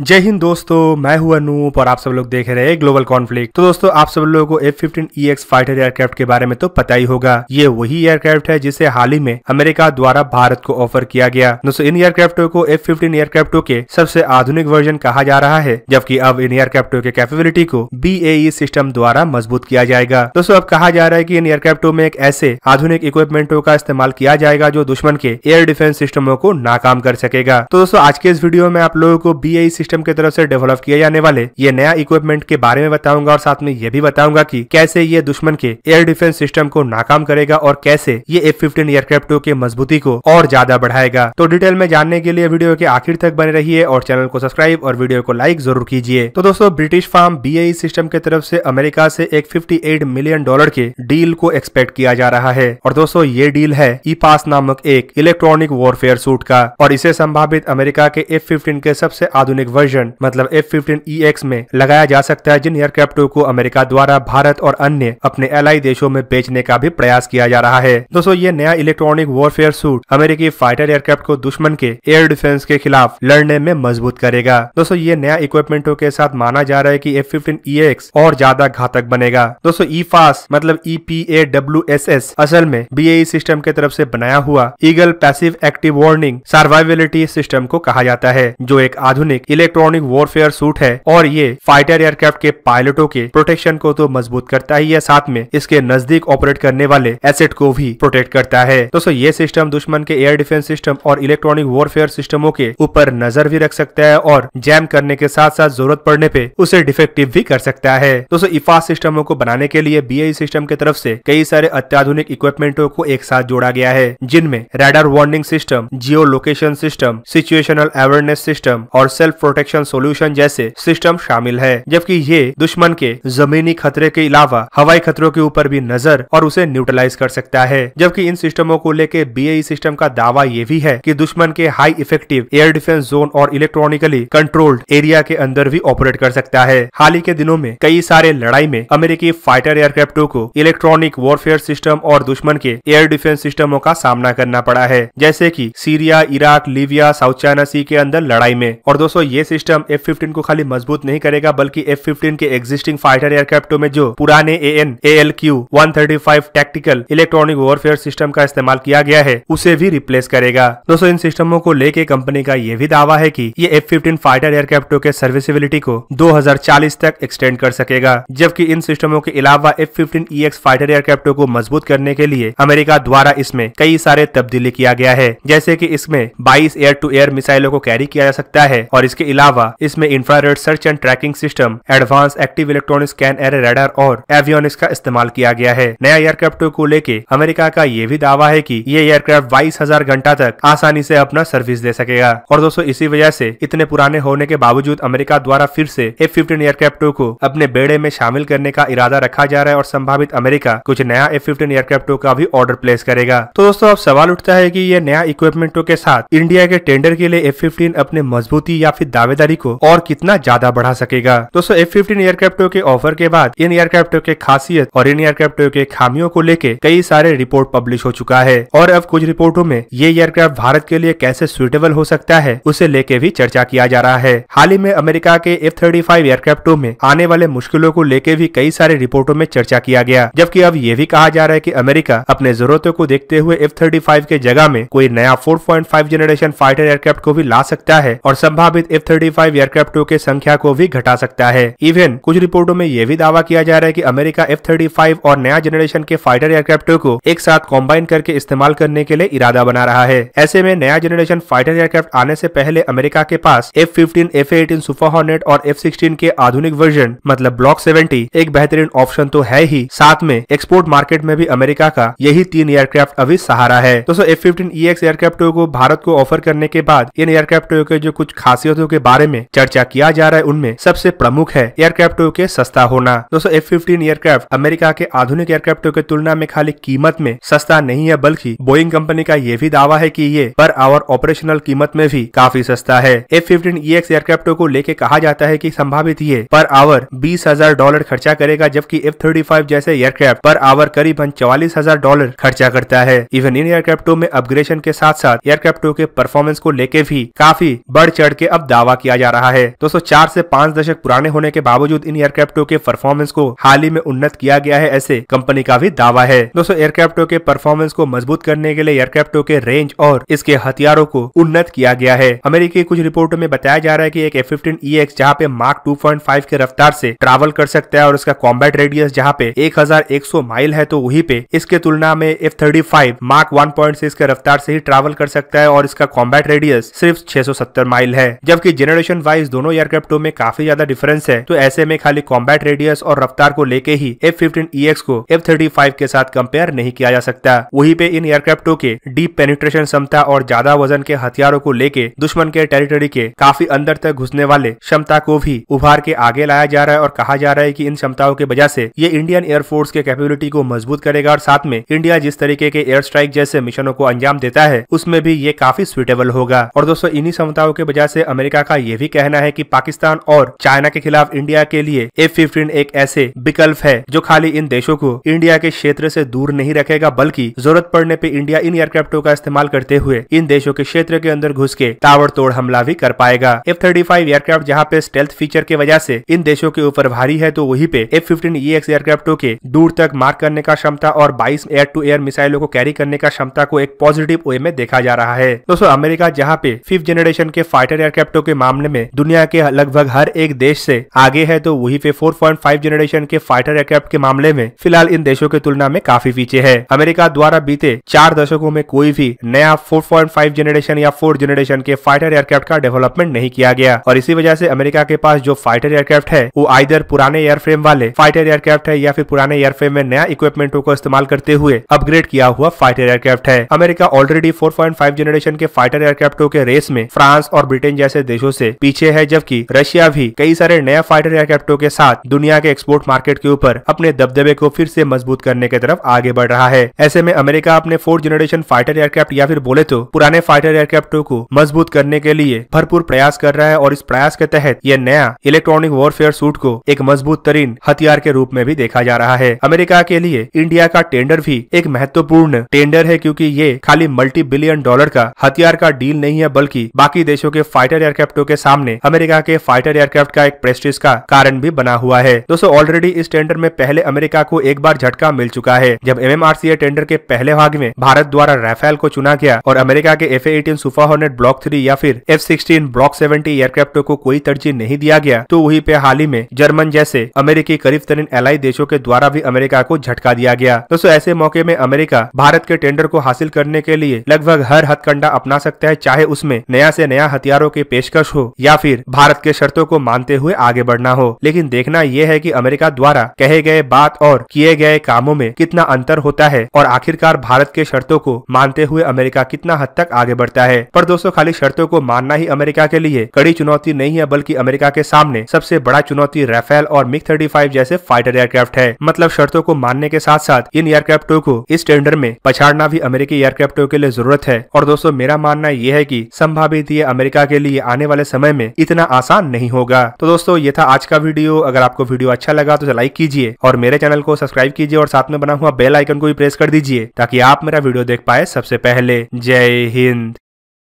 जय हिंद दोस्तों मैं हुआ अनूप और आप सब लोग देख रहे हैं ग्लोबल कॉन्फ्लिक्ट तो दोस्तों आप सब लोगों को F fifteen E X fighter aircraft के बारे में तो पता ही होगा ये वही एयरक्राफ्ट है जिसे हाल ही में अमेरिका द्वारा भारत को ऑफर किया गया दोस्तों इन एयरक्राफ्टों को एफ फिफ्टीन एयरक्राफ्टो के सबसे आधुनिक वर्जन कहा जा रहा है जबकि अब इन एयरक्राफ्टो के कैपेबिलिटी को बी सिस्टम e द्वारा मजबूत किया जाएगा दोस्तों अब कहा जा रहा है की इन एयरक्राफ्टों में एक ऐसे आधुनिक इक्विपमेंटो का इस्तेमाल किया जाएगा जो दुश्मन के एयर डिफेंस सिस्टमों को नाकाम कर सकेगा तो दोस्तों आज के इस वीडियो में आप लोगों को बी सिस्टम की तरफ से डेवलप किए जाने वाले ये नया इक्विपमेंट के बारे में बताऊंगा और साथ में ये भी बताऊंगा कि कैसे ये दुश्मन के एयर डिफेंस सिस्टम को नाकाम करेगा और कैसे ये एफ फिफ्टीन एयरक्राफ्टों के मजबूती को और ज्यादा बढ़ाएगा तो डिटेल में जानने के लिए वीडियो के आखिर तक बने रहिए और चैनल को सब्सक्राइब और वीडियो को लाइक जरूर कीजिए तो दोस्तों ब्रिटिश फार्म बी सिस्टम की तरफ से अमेरिका से एक फिफ्टी मिलियन डॉलर के डील को एक्सपेक्ट किया जा रहा है और दोस्तों ये डील है ई पास नामक एक इलेक्ट्रॉनिक वॉरफेयर सूट का और इसे संभावित अमेरिका के एफ फिफ्टीन के सबसे आधुनिक वर्जन मतलब एफ फिफ्टीन ई एक्स में लगाया जा सकता है जिन एयरक्राफ्टों को अमेरिका द्वारा भारत और अन्य अपने एलाई देशों में बेचने का भी प्रयास किया जा रहा है दोस्तों ये नया इलेक्ट्रॉनिक वॉरफेयर सूट अमेरिकी फाइटर एयरक्राफ्ट को दुश्मन के एयर डिफेंस के खिलाफ लड़ने में मजबूत करेगा दोस्तों ये नया इक्विपमेंटों के साथ माना जा रहा है की एफ फिफ्टीन ई एक्स और ज्यादा घातक बनेगा दोस्तों ई e फास मतलब E P A W S S असल में बी ए सिस्टम के तरफ ऐसी बनाया हुआ Eagle passive active warning survivability system को कहा जाता है जो एक आधुनिक इलेक्ट्रॉनिक इलेक्ट्रॉनिक वॉरफेयर सूट है और ये फाइटर एयरक्राफ्ट के पायलटों के प्रोटेक्शन को तो मजबूत करता ही है साथ में इसके नजदीक ऑपरेट करने वाले एसेट को भी प्रोटेक्ट करता है दोस्तों ये सिस्टम दुश्मन के एयर डिफेंस सिस्टम और इलेक्ट्रॉनिक वॉरफेयर सिस्टमों के ऊपर नजर भी रख सकता है और जैम करने के साथ साथ जरूरत पड़ने पे उसे डिफेक्टिव भी कर सकता है दोस्तों इफा सिस्टमों को बनाने के लिए बी सिस्टम की तरफ ऐसी कई सारे अत्याधुनिक इक्विपमेंटों को एक साथ जोड़ा गया है जिनमें radar warning system geolocation system situational awareness system और सेल्फ प्रोटेक्शन सोल्यूशन जैसे सिस्टम शामिल है जबकि ये दुश्मन के जमीनी खतरे के अलावा हवाई खतरों के ऊपर भी नजर और उसे न्यूट्रलाइज कर सकता है जबकि इन सिस्टमों को लेके बी सिस्टम e का दावा ये भी है की दुश्मन के high effective air defence zone और इलेक्ट्रॉनिकली कंट्रोल्ड एरिया के अंदर भी ऑपरेट कर सकता है हाल ही के दिनों में कई सारे लड़ाई में अमेरिकी फाइटर एयरक्राफ्टों को इलेक्ट्रॉनिक वॉरफेयर सिस्टम और दुश्मन के एयर डिफेंस सिस्टमों का सामना करना पड़ा है जैसे कि Syria Iraq Libya South China Sea के अंदर लड़ाई में और दोस्तों ये सिस्टम एफ फिफ्टीन को खाली मजबूत नहीं करेगा बल्कि एफ फिफ्टीन के एग्जिस्टिंग फाइटर एयरक्राफ्टों में जो पुराने A N A L Q one thirty five tactical electronic warfare system का इस्तेमाल किया गया है उसे भी रिप्लेस करेगा दोस्तों इन सिस्टमों को लेके कंपनी का ये भी दावा है की ये एफ फिफ्टीन फाइटर एयरक्राफ्टों के सर्विसेबिलिटी को दो हजार चालीस तक एक्सटेंड कर सकेगा जबकि इन सिस्टमों के अलावा F fifteen E X fighter एयरक्राफ्टों को मजबूत करने के लिए अमेरिका द्वारा इसमें कई सारे तब्दीली किया गया है जैसे की इसमें बाईस एयर टू एयर मिसाइलों को कैरी किया जा सकता है और इसके इसके अलावा इसमें infrared search and tracking system advance active electronic scan array radar और एवियोनिक्स का इस्तेमाल किया गया है नया एयरक्राफ्ट को लेके अमेरिका का ये भी दावा है की ये एयरक्राफ्ट बाईस हजार घंटा तक आसानी से अपना सर्विस दे सकेगा और दोस्तों इसी वजह से इतने पुराने होने के बावजूद अमेरिका द्वारा फिर से एफ फिफ्टीन एयरक्राफ्टो को अपने बेड़े में शामिल करने का इरादा रखा जा रहा है और संभावित अमेरिका कुछ नया एफ फिफ्टीन एयरक्राफ्टों का भी ऑर्डर प्लेस करेगा तो दोस्तों अब सवाल उठता है की ये नया इक्विपमेंटों के साथ इंडिया के टेंडर के लिए एफ फिफ्टीन अपने मजबूती या फिर दावेदारी को और कितना ज्यादा बढ़ा सकेगा दोस्तों एफ फिफ्टीन एयरक्राफ्टों के ऑफर के बाद इन एयरक्राफ्टों के खासियत और इन एयरक्राफ्टों के खामियों को लेके कई सारे रिपोर्ट पब्लिश हो चुका है और अब कुछ रिपोर्टों में ये एयरक्राफ्ट भारत के लिए कैसे सुइटेबल हो सकता है उसे लेके भी चर्चा किया जा रहा है हाल ही में अमेरिका के एफ थर्टी फाइव एयरक्राफ्टों में आने वाले मुश्किलों को लेके भी कई सारे रिपोर्टों में चर्चा किया गया जबकि अब ये भी कहा जा रहा है की अमेरिका अपने जरूरतों को देखते हुए एफ थर्टी फाइव के जगह में कोई नया four point five generation fighter aircraft को भी ला सकता है और संभावित एफ एफ थर्टी फाइव एयरक्राफ्टों के संख्या को भी घटा सकता है इवन कुछ रिपोर्टों में यह भी दावा किया जा रहा है की अमेरिका एफ थर्टी फाइव और नया जनरेशन के फाइटर एयरक्राफ्टों को एक साथ कॉम्बाइन करके इस्तेमाल करने के लिए इरादा बना रहा है ऐसे में नया जनरेशन फाइटर एयरक्राफ्ट आने से पहले अमेरिका के पास F fifteen F eighteen super hornet और एफ सिक्सटीन के आधुनिक वर्जन मतलब ब्लॉक सेवेंटी एक बेहतरीन ऑप्शन तो है ही साथ में एक्सपोर्ट मार्केट में भी अमेरिका का यही तीन एयरक्राफ्ट अभी सहारा है दोस्तों एफ फिफ्टीन ई एक्स एयरक्राफ्टों को भारत को ऑफर करने के बाद इन एयरक्राफ्टों के जो कुछ खासियतों के बारे में चर्चा किया जा रहा है उनमें सबसे प्रमुख है एयरक्राफ्टों के सस्ता होना दोस्तों एफ फिफ्टीन एयरक्राफ्ट अमेरिका के आधुनिक एयरक्राफ्टों की तुलना में खाली कीमत में सस्ता नहीं है बल्कि बोइंग कंपनी का ये भी दावा है की ये पर आवर ऑपरेशनल कीमत में भी काफी सस्ता है एफ फिफ्टीन ई एक्स एयरक्राफ्टों को लेके कहा जाता है की संभावित ये पर आवर बीस हजार डॉलर खर्चा करेगा जबकि एफ थर्टी फाइव जैसे एयरक्राफ्ट पर आवर करीबन चौवालीस हजार डॉलर खर्चा करता है इवन इन एयरक्राफ्टों में अपग्रेशन के साथ साथ एयरक्राफ्टों के परफॉर्मेंस को लेके भी काफी बढ़ चढ़ के अब दावा दावा किया जा रहा है दोस्तों चार से पांच दशक पुराने होने के बावजूद इन एयरक्राफ्टों के परफॉर्मेंस को हाल ही में उन्नत किया गया है ऐसे कंपनी का भी दावा है दोस्तों एयरक्राफ्टों के परफॉर्मेंस को मजबूत करने के लिए एयरक्राफ्टों के रेंज और इसके हथियारों को उन्नत किया गया है अमेरिकी कुछ रिपोर्टों में बताया जा रहा है की एक एफ फिफ्टीन ई एक्स जहाँ पे मार्क टू पॉइंट फाइव के रफ्तार ऐसी ट्रेवल कर सकता है और उसका कॉम्बैट रेडियस जहाँ पे एक हजार एक सौ माइल है तो वही पे इसके तुलना में F thirty five mark one point six के रफ्तार ऐसी ही ट्रेवल कर सकता है और इसका कॉम्बैट रेडियस सिर्फ छह सौ सत्तर माइल है जबकि जनरेशन वाइज दोनों एयरक्राफ्टों में काफी ज्यादा डिफरेंस है तो ऐसे में खाली कॉम्बैट रेडियस और रफ्तार को लेके ही एफ फिफ्टीन e को एफ थर्टी फाइव के साथ कंपेयर नहीं किया जा सकता वही पे इन एयरक्राफ्टों के डीप पेनिट्रेशन क्षमता और ज्यादा वजन के हथियारों को लेके दुश्मन के टेरिटरी के काफी अंदर तक घुसने वाले क्षमता को भी उभार के आगे लाया जा रहा है और कहा जा रहा है की इन क्षमताओं के वजह से ये इंडियन एयरफोर्स के कैपेबिलिटी को मजबूत करेगा और साथ में इंडिया जिस तरीके के एयर स्ट्राइक जैसे मिशनों को अंजाम देता है उसमें भी ये काफी सुइटेबल होगा और दोस्तों इन्हीं क्षमताओं के वजह से अमेरिका का यह भी कहना है कि पाकिस्तान और चाइना के खिलाफ इंडिया के लिए एफ फिफ्टीन एक ऐसे विकल्प है जो खाली इन देशों को इंडिया के क्षेत्र से दूर नहीं रखेगा बल्कि जरूरत पड़ने पर इंडिया इन एयरक्राफ्टों का इस्तेमाल करते हुए इन देशों के क्षेत्र के अंदर घुस के ताबड़तोड़ हमला भी कर पाएगा एफ थर्टी फाइव एयरक्राफ्ट जहाँ पे स्टेल्थ फीचर की वजह से इन देशों के ऊपर भारी है तो वही पे एफ फिफ्टीन ई एक्स एयरक्राफ्टों के दूर तक मार्क करने का क्षमता और बाईस एयर टू एयर मिसाइलों को कैरी करने का क्षमता को एक पॉजिटिव वे में देखा जा रहा है दोस्तों अमेरिका जहाँ पे फिफ्थ जनरेशन के फाइटर एयरक्राफ्टों के मामले में दुनिया के लगभग हर एक देश से आगे है तो वही पे 4.5 जनरेशन के फाइटर एयरक्राफ्ट के मामले में फिलहाल इन देशों की तुलना में काफी पीछे है अमेरिका द्वारा बीते चार दशकों में कोई भी नया 4.5 जनरेशन या फोर्थ जनरेशन के फाइटर एयरक्राफ्ट का डेवलपमेंट नहीं किया गया और इसी वजह से अमेरिका के पास जो फाइटर एयरक्राफ्ट है वो आइधर पुराने एयरफ्रेम वाले फाइटर एयरक्राफ्ट है या फिर पुराने एयरफ्रेम में नया इक्विपमेंटों को इस्तेमाल करते हुए अपग्रेड किया हुआ फाइटर एयरक्राफ्ट है अमेरिका ऑलरेडी 4.5 जनरेशन के फाइटर एयरक्राफ्टों के रेस में फ्रांस और ब्रिटेन जैसे देशों से पीछे है जबकि रशिया भी कई सारे नया फाइटर एयरक्राफ्टों के साथ दुनिया के एक्सपोर्ट मार्केट के ऊपर अपने दबदबे को फिर से मजबूत करने की तरफ आगे बढ़ रहा है ऐसे में अमेरिका अपने फोर्थ जनरेशन फाइटर एयरक्राफ्ट या फिर बोले तो पुराने फाइटर एयरक्राफ्टों को मजबूत करने के लिए भरपूर प्रयास कर रहा है और इस प्रयास के तहत यह नया इलेक्ट्रॉनिक वॉरफेयर सूट को एक मजबूत तरीन हथियार के रूप में भी देखा जा रहा है अमेरिका के लिए इंडिया का टेंडर भी एक महत्वपूर्ण टेंडर है क्योंकि ये खाली मल्टी बिलियन डॉलर का हथियार का डील नहीं है बल्कि बाकी देशों के फाइटर एयरक्राफ्ट एयरक्राफ्टों के सामने अमेरिका के फाइटर एयरक्राफ्ट का एक प्रेस्टिज का कारण भी बना हुआ है दोस्तों ऑलरेडी इस टेंडर में पहले अमेरिका को एक बार झटका मिल चुका है जब एम टेंडर के पहले भाग में भारत द्वारा राफेल को चुना गया और अमेरिका के F eighteen super block three या फिर एफ सिक्सटीन ब्लॉक सेवेंटी एयरक्राफ्टों को कोई तरजीह नहीं दिया गया तो वही पे हाल ही में जर्मन जैसे अमेरिकी करीब तरीन एलाई देशों के द्वारा भी अमेरिका को झटका दिया गया दोस्तों ऐसे मौके में अमेरिका भारत के टेंडर को हासिल करने के लिए लगभग हर हथकंडा अपना सकता है चाहे उसमें नया से नया हथियारों की पेश पेशकश हो या फिर भारत के शर्तों को मानते हुए आगे बढ़ना हो लेकिन देखना यह है कि अमेरिका द्वारा कहे गए बात और किए गए कामों में कितना अंतर होता है और आखिरकार भारत के शर्तों को मानते हुए अमेरिका कितना हद तक आगे बढ़ता है पर दोस्तों खाली शर्तों को मानना ही अमेरिका के लिए कड़ी चुनौती नहीं है बल्कि अमेरिका के सामने सबसे बड़ा चुनौती राफेल और मिग थर्टी फाइव जैसे फाइटर एयरक्राफ्ट है मतलब शर्तों को मानने के साथ साथ इन एयरक्राफ्टों को इस टेंडर में पछाड़ना भी अमेरिकी एयरक्राफ्टों के लिए जरूरत है और दोस्तों मेरा मानना यह है की संभावित ये अमेरिका के लिए आने आने वाले समय में इतना आसान नहीं होगा तो दोस्तों ये था आज का वीडियो अगर आपको वीडियो अच्छा लगा तो लाइक कीजिए और मेरे चैनल को सब्सक्राइब कीजिए और साथ में बना हुआ बेल आइकन को भी प्रेस कर दीजिए ताकि आप मेरा वीडियो देख पाए सबसे पहले जय हिंद